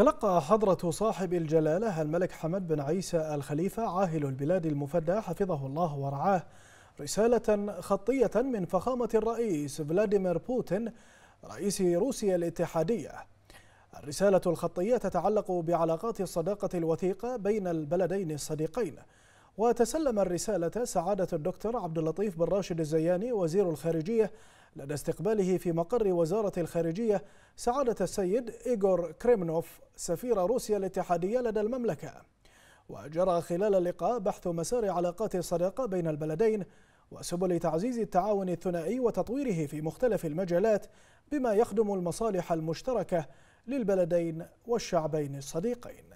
تلقى حضرة صاحب الجلالة الملك حمد بن عيسى الخليفة عاهل البلاد المفدى حفظه الله ورعاه رسالة خطية من فخامة الرئيس فلاديمير بوتين رئيس روسيا الاتحادية الرسالة الخطية تتعلق بعلاقات الصداقة الوثيقة بين البلدين الصديقين وتسلم الرسالة سعادة الدكتور عبد اللطيف بن راشد الزياني وزير الخارجية لدى استقباله في مقر وزارة الخارجية سعادة السيد إيغور كريمنوف سفير روسيا الاتحادية لدى المملكة وجرى خلال اللقاء بحث مسار علاقات الصداقة بين البلدين وسبل تعزيز التعاون الثنائي وتطويره في مختلف المجالات بما يخدم المصالح المشتركة للبلدين والشعبين الصديقين